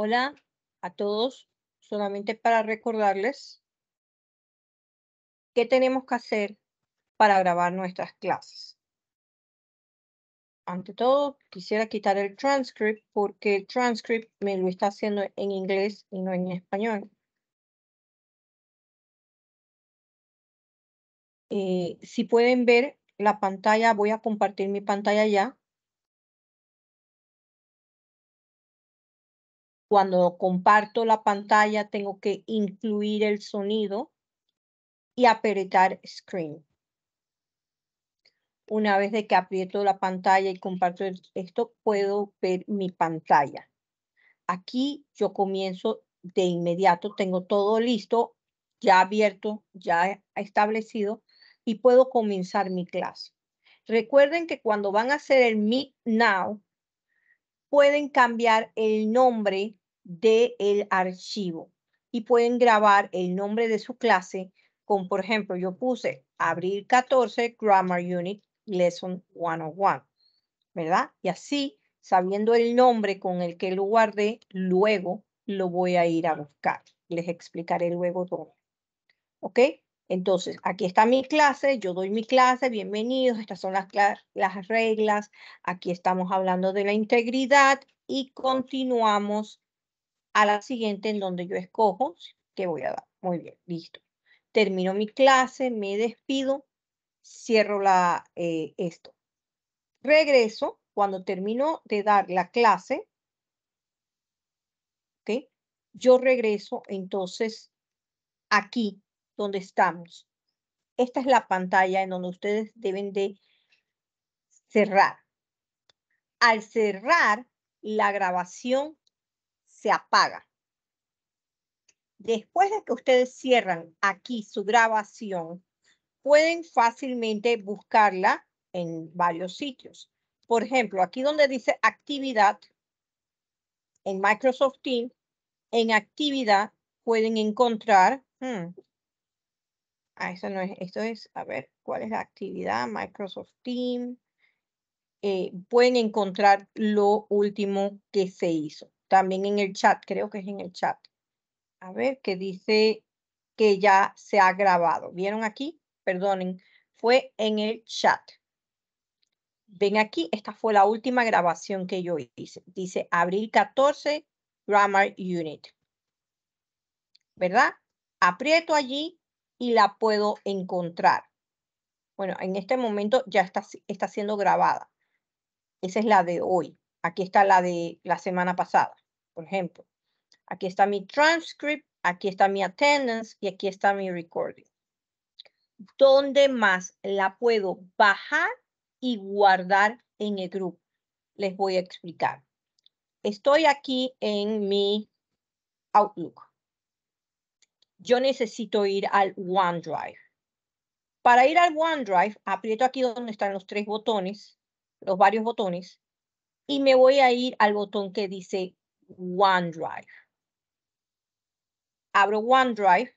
Hola a todos, solamente para recordarles qué tenemos que hacer para grabar nuestras clases. Ante todo, quisiera quitar el transcript porque el transcript me lo está haciendo en inglés y no en español. Eh, si pueden ver la pantalla, voy a compartir mi pantalla ya. Cuando comparto la pantalla, tengo que incluir el sonido y apretar Screen. Una vez de que aprieto la pantalla y comparto esto, puedo ver mi pantalla. Aquí yo comienzo de inmediato, tengo todo listo, ya abierto, ya establecido y puedo comenzar mi clase. Recuerden que cuando van a hacer el Meet Now, pueden cambiar el nombre del archivo y pueden grabar el nombre de su clase con, por ejemplo, yo puse Abrir 14, Grammar Unit, Lesson 101, ¿verdad? Y así, sabiendo el nombre con el que lo guardé, luego lo voy a ir a buscar. Les explicaré luego todo. ¿Ok? Entonces, aquí está mi clase, yo doy mi clase, bienvenidos, estas son las, reglas, aquí estamos hablando de la integridad y continuamos a la siguiente en donde yo escojo que voy a dar. Muy bien, listo. Termino mi clase, me despido, cierro eh, esto. Regreso cuando termino de dar la clase. Yo regreso entonces aquí donde estamos. Esta es la pantalla en donde ustedes deben de cerrar. Al cerrar, la grabación se apaga. Después de que ustedes cierran aquí su grabación, pueden fácilmente buscarla en varios sitios. Por ejemplo, aquí donde dice actividad, en Microsoft Teams, en actividad pueden encontrar hmm, Ah, no es. Esto es, a ver, ¿cuál es la actividad? Microsoft Teams. Eh, pueden encontrar lo último que se hizo. También en el chat, creo que es en el chat. A ver, que dice que ya se ha grabado. ¿Vieron aquí? Perdonen, fue en el chat. Ven aquí, esta fue la última grabación que yo hice. Dice abril 14, Grammar Unit. ¿Verdad? Aprieto allí y la puedo encontrar. Bueno, en este momento ya está, está siendo grabada. Esa es la de hoy. Aquí está la de la semana pasada, por ejemplo. Aquí está mi transcript, aquí está mi attendance y aquí está mi recording. ¿Dónde más la puedo bajar y guardar en el grupo? Les voy a explicar. Estoy aquí en mi Outlook yo necesito ir al OneDrive. Para ir al OneDrive, aprieto aquí donde están los tres botones, los varios botones, y me voy a ir al botón que dice OneDrive. Abro OneDrive.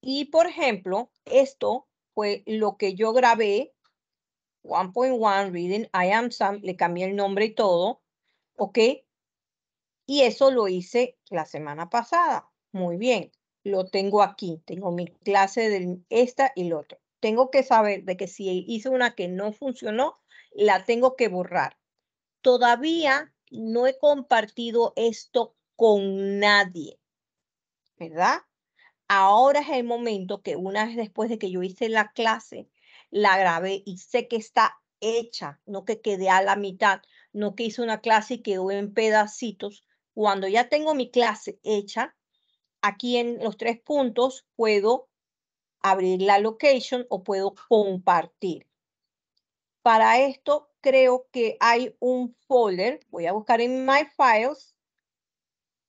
Y, por ejemplo, esto fue lo que yo grabé, 1.1 Reading, I Am Sam, le cambié el nombre y todo, ¿ok? Y eso lo hice la semana pasada. Muy bien, lo tengo aquí. Tengo mi clase de esta y la otra. Tengo que saber de que si hice una que no funcionó, la tengo que borrar. Todavía no he compartido esto con nadie, ¿verdad? Ahora es el momento que una vez después de que yo hice la clase, la grabé y sé que está hecha, no que quede a la mitad, no que hice una clase y quedó en pedacitos cuando ya tengo mi clase hecha, aquí en los tres puntos puedo abrir la location o puedo compartir. Para esto creo que hay un folder, voy a buscar en My Files,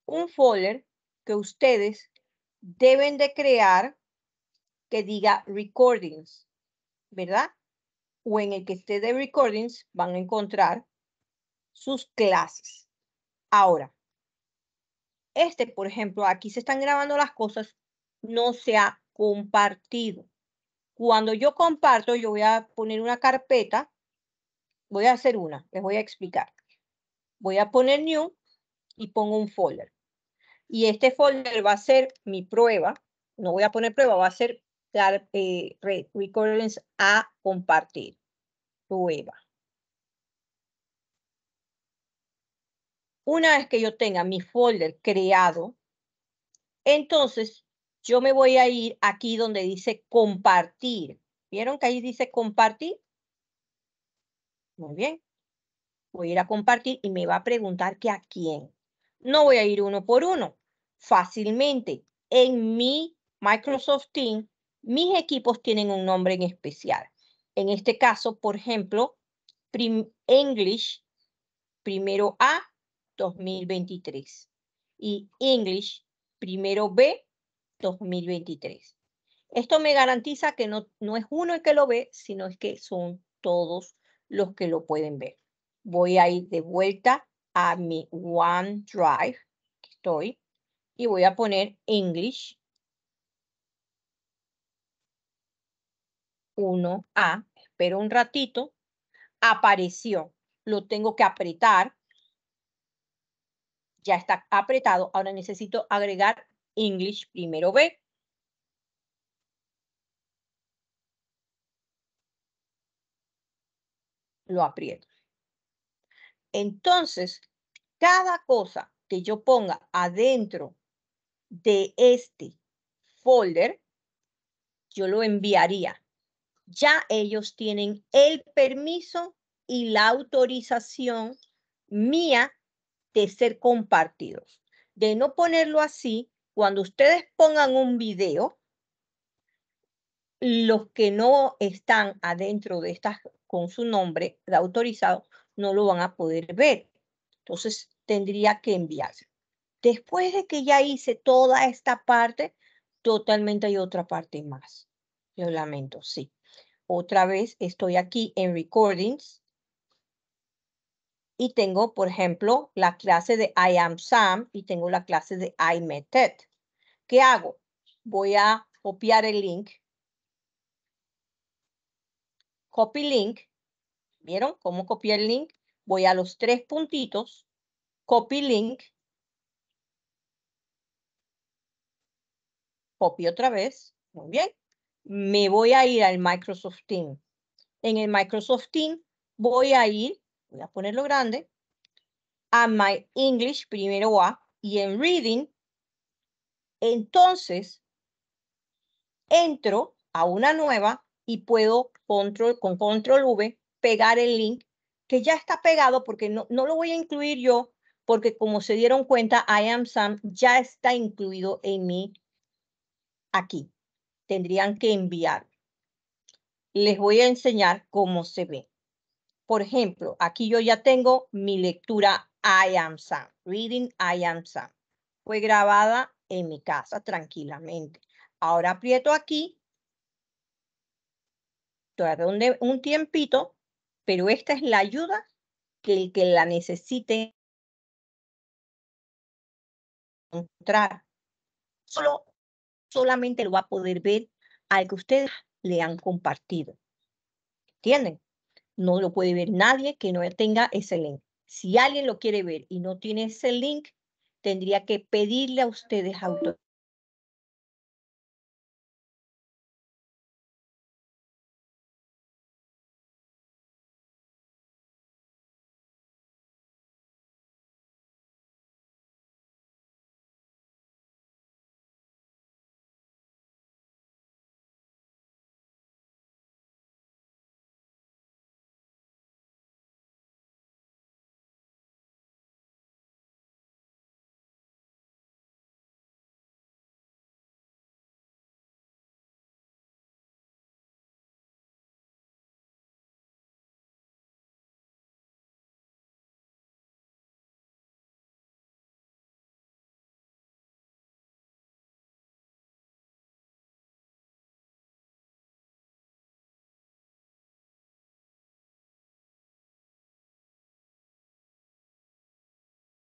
un folder que ustedes deben de crear que diga recordings, ¿verdad? O en el que esté de recordings van a encontrar sus clases. Ahora, este, por ejemplo, aquí se están grabando las cosas, no se ha compartido. Cuando yo comparto, yo voy a poner una carpeta, voy a hacer una, les voy a explicar. Voy a poner new y pongo un folder. Y este folder va a ser mi prueba, no voy a poner prueba, va a ser eh, recordings a compartir. Prueba. Una vez que yo tenga mi folder creado, entonces yo me voy a ir aquí donde dice compartir. ¿Vieron que ahí dice compartir? Muy bien. Voy a ir a compartir y me va a preguntar que a quién. No voy a ir uno por uno. Fácilmente, en mi Microsoft Teams, mis equipos tienen un nombre en especial. En este caso, por ejemplo, English, primero A, 2023 y English primero B 2023. Esto me garantiza que no, no es uno el que lo ve, sino es que son todos los que lo pueden ver. Voy a ir de vuelta a mi OneDrive que estoy y voy a poner English 1A. Espero un ratito. Apareció. Lo tengo que apretar ya está apretado. Ahora necesito agregar English primero B. Lo aprieto. Entonces, cada cosa que yo ponga adentro de este folder, yo lo enviaría. Ya ellos tienen el permiso y la autorización mía de ser compartidos. De no ponerlo así, cuando ustedes pongan un video, los que no están adentro de estas con su nombre de autorizado no lo van a poder ver. Entonces tendría que enviarse. Después de que ya hice toda esta parte, totalmente hay otra parte más. Yo lamento, sí. Otra vez estoy aquí en Recordings y tengo, por ejemplo, la clase de I am Sam y tengo la clase de I met Ted. ¿Qué hago? Voy a copiar el link. Copy link. ¿Vieron cómo copié el link? Voy a los tres puntitos. Copy link. Copio otra vez. Muy bien. Me voy a ir al Microsoft Team. En el Microsoft Team voy a ir voy a ponerlo grande, a my English, primero A, y en reading, entonces entro a una nueva y puedo control, con control V pegar el link que ya está pegado porque no, lo voy a incluir yo porque como se dieron cuenta, I am Sam ya está incluido en mí aquí. Tendrían que enviar. Les voy a enseñar cómo se ve. Por ejemplo, aquí yo ya tengo mi lectura I am Sam, Reading I am Sam. Fue grabada en mi casa tranquilamente. Ahora aprieto aquí, tardé un tiempito, pero esta es la ayuda que el que la necesite encontrar. Solo, solamente lo va a poder ver al que ustedes le han compartido. ¿Entienden? no lo puede ver nadie que no tenga ese link. Si alguien lo quiere ver y no tiene ese link, tendría que pedirle a ustedes autorización